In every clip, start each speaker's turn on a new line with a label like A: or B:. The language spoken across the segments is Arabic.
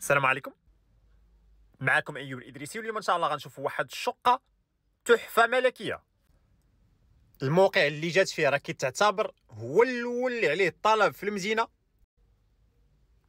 A: السلام عليكم معكم ايوب الادريسي واليوم ان شاء الله غنشوفوا واحد الشقه تحفه ملكيه الموقع اللي جات فيه راه كيتعتبر هو الاول اللي عليه الطلب في المدينه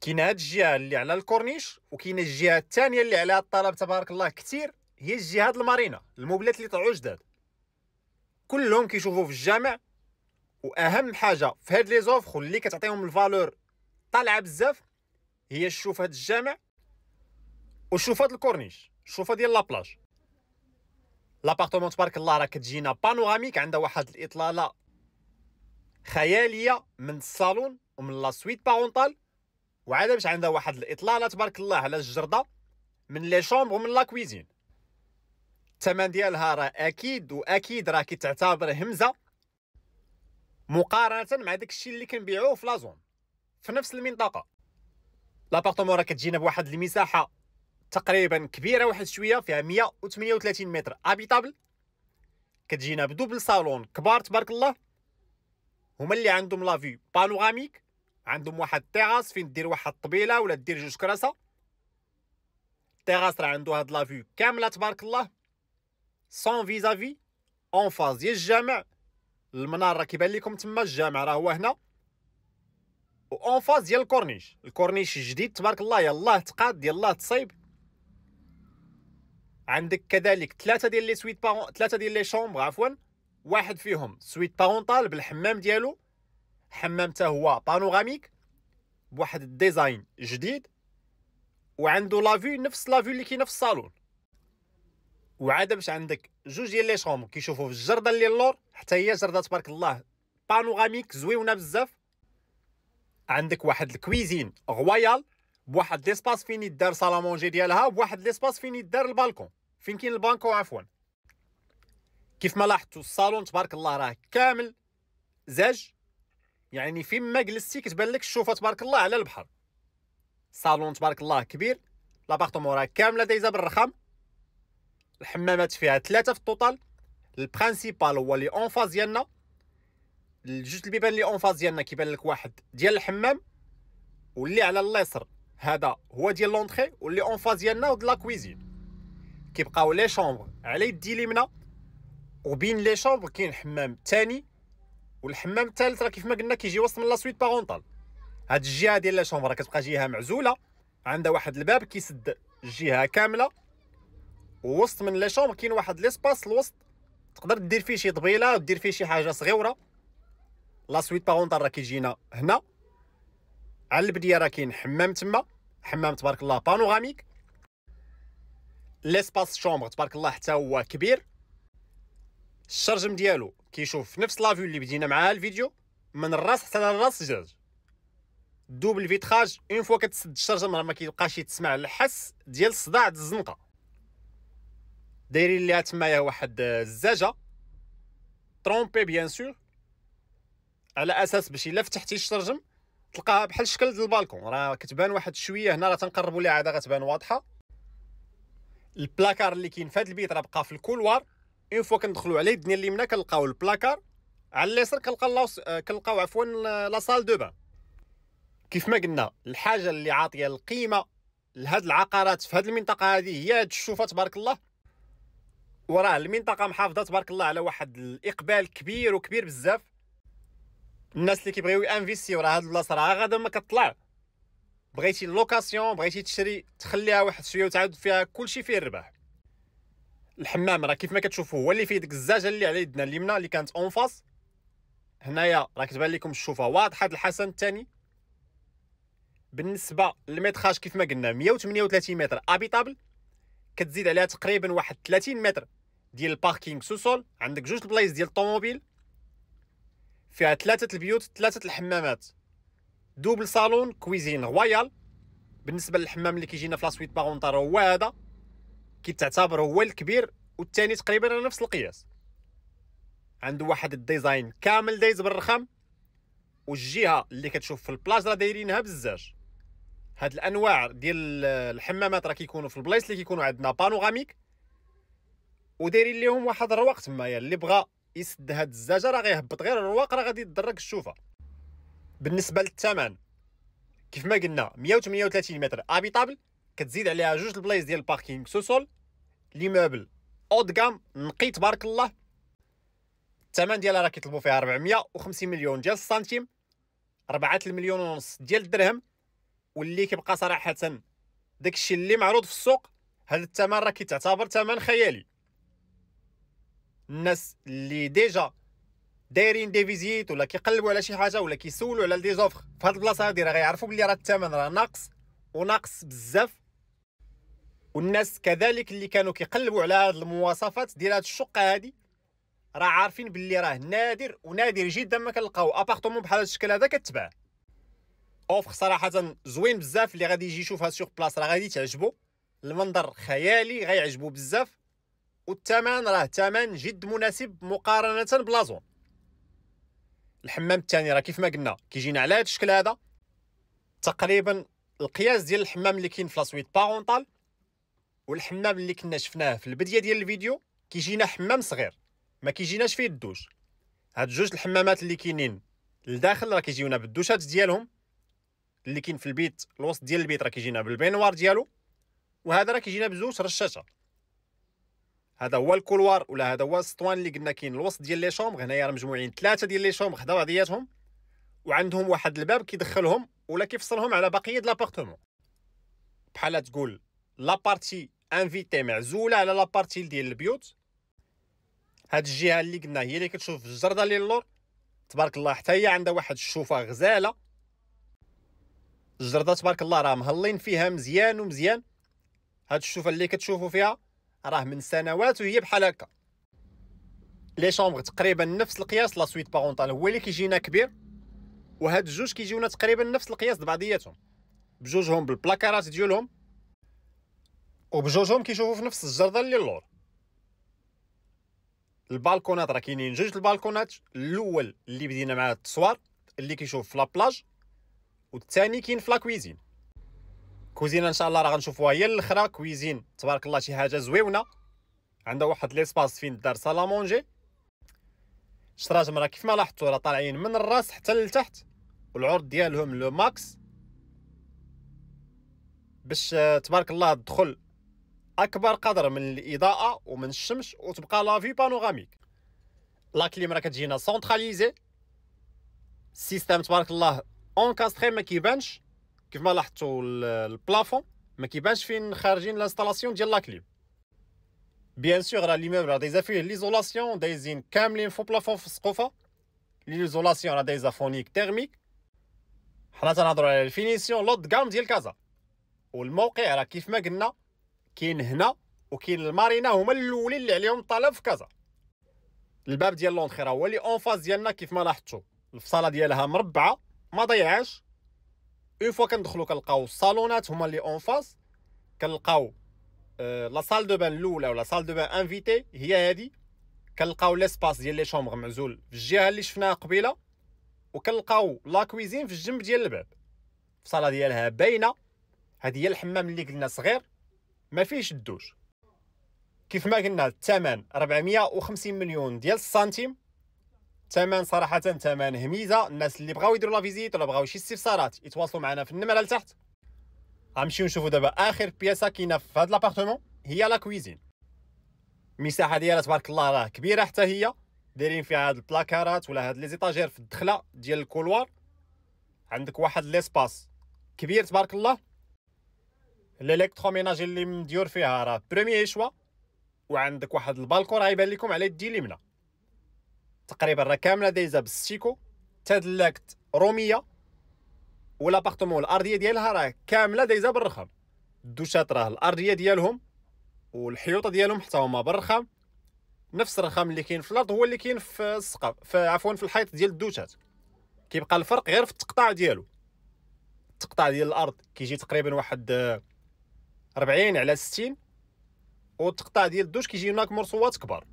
A: كاين هاد الجهه اللي على الكورنيش وكاين الجهه الثانيه اللي عليها الطلب تبارك الله كثير هي الجهه هاد المارينا الموبلات اللي طلعوا جداد كلهم كيشوفوا في الجامع واهم حاجه في هاد لي زوفر اللي كتعطيهم الفالور طالعه بزاف هي الشوفه هذا الجامع وشوفه هذا الكورنيش الشوفه ديال لابلاج لابارتمون تبارك الله راه كتجينا بانوراميك عندها واحد الاطلاله خياليه من الصالون ومن لا سويت بارونتال وعاد باش عندها واحد الاطلاله تبارك الله على الجرده من لي شومبر ومن لا كويزين الثمن ديالها راه اكيد واكيد راه كتعتبر همزه مقارنه مع داكشي اللي كنبيعوه في لازون في نفس المنطقه لابارتومون راه كتجينا بواحد المساحه تقريبا كبيره واحد شويه فيها 138 متر ابيتابل كتجينا بدوبل صالون كبار تبارك الله هما اللي عندهم لافي بانوراميك عندهم واحد التيراس فين دير واحد الطبيله ولا دير جوج كراسه التيراس راه عنده هاد لافي كامله تبارك الله سون فيزافي اون فاز ديال الجامع المنار راه كيبان لكم تما الجامع راه هو هنا اون فاز ديال الكورنيش الكورنيش الجديد تبارك الله يلاه تقاد يلاه تصيب عندك كذلك ثلاثه ديال لي سويت بارون ثلاثه ديال لي شومبر عفوا واحد فيهم سويت بارونتال بالحمام ديالو حمام حتى هو بانوراميك بواحد الديزاين جديد وعندو لافي نفس لافي اللي كاينه في الصالون وعاد باش عندك جوج ديال لي شومبر كيشوفوا في الجرده اللي اللور حتى هي جرده تبارك الله بانوراميك زويونه بزاف عندك واحد الكويزين غويال بواحد ليسباس فين يدار مونجي ديالها بواحد ليسباس فين يدار البالكون فين كاين البالكون عفوا كيف ما لاحظتوا الصالون تبارك الله راه كامل زاج يعني فين ما جلستي كتبان لك الشوفه تبارك الله على البحر الصالون تبارك الله كبير لابارتمون راه كامله دايزه بالرخام الحمامات فيها ثلاثه في التوتال البرينسيبال هو لي اون فاز ديالنا الجوج البيبان اللي اون فاز ديالنا كيبان لك واحد ديال الحمام واللي على اليسر هذا هو ديال لونطخي واللي اون فاز ديالنا ود لا كويزين كيبقاو لي شومبر على يدي اليمنى وبين لي شومبر كاين حمام ثاني والحمام الثالث راه كيف ما قلنا كيجي وسط من لا سويت بارونتال هاد الجهه ديال لا شومبر كتبقى جهه معزوله عندها واحد الباب كيسد الجهه كامله ووسط من لي شومبر كاين واحد ليسباس الوسط تقدر دير فيه شي طبيله ودير فيه شي حاجه صغيره لا سويت بارونتال راه كيجينا هنا على البديه راه كاين حمام تما حمام تبارك الله بانوراميك ليسباس شومبر تبارك الله حتى هو كبير الشرجم ديالو كيشوف في نفس لافيو اللي بدينا معاها الفيديو من الراس حتى للراس جاج دوبل فيتراج اون فوا كتسد الشرجم راه ما كيبقاش يتسمع الحس ديال الصداع د الزنقه دايرين ليها تمايا واحد آه، الزاجه ترومبي بيان سور على اساس باش الا فتحتي الشرجم تلقاها بحال شكل ديال البالكون راه كتبان واحد شويه هنا راه تنقربوا ليها عاد غتبان واضحه البلاكار اللي كاين في هذا البيت راه بقى في الكولوار اون فوا كندخلوا عليه الدنيا اليمنى كنلقاو البلاكار على اليسار كنلقاو كنلقاو عفوا لا سال دو بان كيف ما قلنا الحاجه اللي عاطيه القيمه لهاد العقارات في هاد المنطقه هذه هي هاد الشوفه تبارك الله وراه المنطقه محافظه تبارك الله على واحد الاقبال كبير وكبير بزاف الناس اللي كيبغيو يانفيستيو راه هاد البلاصه راه غادا ما كطلع بغيتي لوكاسيون بغيتي تشري تخليها واحد شويه وتعاود فيها كلشي فيه الربح الحمام راه كيف ما كتشوفوا هو اللي فيه ديك الزاجه اللي على يدنا اليمنى اللي كانت اون فاس هنايا راه كتبان لكم الشوفه واضحه الحسن الثاني بالنسبه للميتراج كيف ما قلنا 138 متر ابيطابل كتزيد عليها تقريبا واحد 30 متر ديال الباركينغ سوسول عندك جوج البلايص ديال الطوموبيل فيها ثلاثه البيوت ثلاثه الحمامات دوبل صالون كويزين رويال بالنسبه للحمام اللي كيجينا في لاسويت بارونتار هو هذا كيتعتبر هو الكبير والثاني تقريبا على نفس القياس عنده واحد الديزاين كامل دايز بالرخام والجهه اللي كتشوف في البلاج راه دايرينها بزاف هاد الانواع ديال الحمامات راه كيكونوا في البلايص اللي كيكونوا عندنا بانوغاميك ودايرين ليهم واحد الروق تمايا اللي بغى يسد هاد الزجاجه راه غيهبط غير الرواق راه غادي يضرك الشوفه بالنسبه للثمن كيف ما قلنا 138 متر ابيطابل كتزيد عليها جوج البلايص ديال الباركينغ سوسول ليموبل اودغام نقي تبارك الله الثمن ديالها راه كيطلبوا فيها 450 مليون ديال السنتيم 4 المليون ونص ديال الدرهم واللي كيبقى صراحه داكشي اللي معروض في السوق هذا الثمن راه كيتعتبر ثمن خيالي الناس اللي ديجا دايرين دي فيزيت ولا كيقلبوا على شي حاجه ولا كيسولوا على دي زوفر في هاد البلاصه هادي راه غيعرفوا بلي راه الثمن راه ناقص وناقص بزاف والناس كذلك اللي كانوا كيقلبوا على هاد المواصفات ديال هاد الشقه هادي راه عارفين بلي راه نادر ونادر جدا ما كنلقاو ابارتمون بحال هاد الشكل هذا كتباع اوفر صراحه زوين بزاف اللي غادي يجي يشوفها سور بلاص راه غادي تعجبو المنظر خيالي غيعجبو بزاف والثمن راه ثمن جد مناسب مقارنه بلازون الحمام الثاني راه كيف ما قلنا كيجينا على هذا الشكل هذا تقريبا القياس ديال الحمام اللي كاين في لاسويت بارونطال والحمام اللي كنا شفناه في البدايه ديال الفيديو كيجينا حمام صغير ما كيجيناش فيه الدوش هاد جوج الحمامات اللي كاينين لداخل راه كيجيونا بالدوشات ديالهم اللي كاين في البيت الوسط ديال البيت راه كيجينا بالبينوار ديالو وهذا راه كيجينا بزوج رشاشه هذا هو الكولوار ولا هذا هو السطوان اللي قلنا كاين الوسط ديال لي شومبغ هنايا راه مجموعين ثلاثه ديال لي شومبغ حدا بعضياتهم وعندهم واحد الباب كيدخلهم ولا كيفصلهم على بقيه لابارتمون بحال تقول لابارتي انفيتي معزوله على لابارتي ديال البيوت هاد الجهه اللي قلنا هي اللي كتشوف الجرده اللي اللور تبارك الله حتى هي عندها واحد الشوفه غزاله الجرده تبارك الله راه مهلين فيها مزيان ومزيان هاد الشوفه اللي كتشوفوا فيها راه من سنوات وهي بحال هكا لي شومبغ تقريبا نفس القياس لا سويت بارونتال هو اللي كيجينا كبير وهاد الجوج كيجيونا تقريبا نفس القياس بعضياتهم بجوجهم بالبلاكارات ديالهم وبجوجهم كيشوفوا في نفس الجرده اللي اللور البالكونات راه كاينين جوج البالكونات الاول اللي بدينا معاه التصوار اللي كيشوف في لابلاج والثاني كاين في لاكويزين كوزينه ان شاء الله راه غنشوفوها هي الاخرى كويزين تبارك الله شي حاجه زويونه عندها واحد ليسباس فين دار صالا مونجي الشراجم راه كيف ما لاحظتوا راه طالعين من الراس حتى لتحت والعرض ديالهم لو ماكس باش آه، تبارك الله تدخل اكبر قدر من الاضاءه ومن الشمس وتبقى لا في بانوراميك لا كليم راه كتجينا سونتراليزي السيستم تبارك الله اونكاستري ما كيبانش كيف ما لاحظتوا البلافون ما كيبانش فين خارجين لانستالاسيون ديال لاكليم بيان سور راه ليموبل راه دايزا فيه ليزولاسيون دايزين كاملين فوق بلافون في السقوفه ليزولاسيون راه دايزا فونيك تيرميك حنا تنهضروا على الفينيسيون لود كام ديال كازا والموقع راه كيف ما قلنا كاين هنا وكاين المارينا هما الاولين اللي عليهم الطلب في كازا الباب ديال لونخي راه هو اللي اون فاز ديالنا كيف ما لاحظتوا الفصاله ديالها مربعه ما ضيعاش اون فوا كندخلو كنلقاو الصالونات هما اللي اون فاس كنلقاو لا سال دو بان الاولى ولا سال دو بان انفيتي هي هادي كنلقاو ليسباس ديال لي شومبر معزول في الجهه اللي شفناها قبيله وكنلقاو لا كويزين في الجنب ديال الباب الصاله ديالها باينه هادي هي الحمام اللي قلنا صغير ما فيهش الدوش كيف ما قلنا الثمن 450 مليون ديال السنتيم ثمن صراحه ثمن هميزه الناس اللي بغاو يديروا لا فيزيت ولا بغاو شي استفسارات يتواصلوا معنا في النمره لتحت غنمشيو نشوفوا دابا اخر بياسه كاينه في هذا لابارتمون هي لا كويزين المساحه ديالها تبارك الله راه كبيره حتى هي دايرين فيها هاد البلاكارات ولا هاد لي زيطاجير في الدخله ديال الكولوار عندك واحد ليسباس كبير تبارك الله ميناجي اللي مديور فيها راه بروميي شوا وعندك واحد البالكون غيبان لكم على يدي اليمنى تقريبا راه كامله دايزه بالسيكو تادلاكت روميه والابارتمون الارضيه ديالها راه كامله دايزه بالرخام الدوشات راه الارضيه ديالهم والحيوطه ديالهم حتى هما بالرخام نفس الرخام اللي كاين في الارض هو اللي كاين في السقف عفوا في الحيط ديال الدوشات كيبقى الفرق غير في التقطاع ديالو التقطاع ديال الارض كيجي تقريبا واحد 40 آه، على 60 والتقطاع ديال الدوش كيجي هناك مرصوات كبار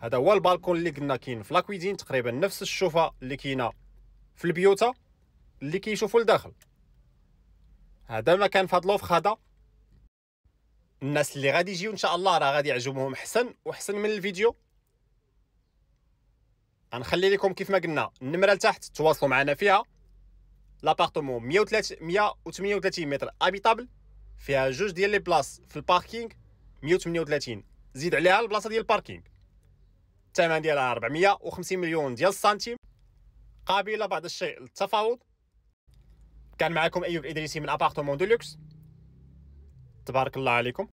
A: هذا هو البالكون اللي قلنا كاين في لاكويزين تقريبا نفس الشوفه اللي كاينه في البيوتا اللي كيشوفوا لداخل هذا مكان في هاد لوفخ هذا الناس اللي غادي يجيو ان شاء الله راه غادي يعجبهم حسن وحسن من الفيديو غنخلي لكم كيف ما قلنا النمره لتحت تواصلوا معنا فيها لابارتمون 138 متر ابيتابل فيها جوج ديال لي بلاص في الباركينغ 138 زيد عليها البلاصه ديال الباركينغ الثمن ديالها 450 مليون ديال السنتيم قابله بعض الشيء للتفاوض كان معكم ايوب ادريسي من ابارتمون لوكس تبارك الله عليكم